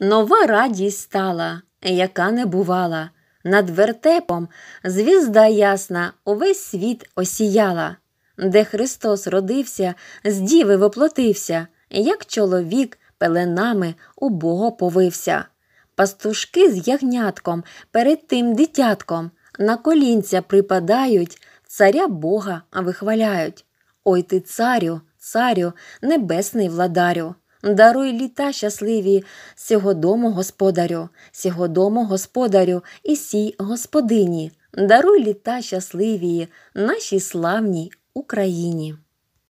Нова радість стала, яка не бувала. Над вертепом звізда ясна увесь світ осіяла, де Христос родився, з діви воплотився, як чоловік пеленами убого повився. Пастушки з ягнятком перед тим дитятком на колінця припадають, царя Бога вихваляють. Ой ти, царю, царю, небесний владарю! Даруй літа щасливі сього дому господарю, сього дому господарю і сій господині. Даруй літа щасливі нашій славній Україні.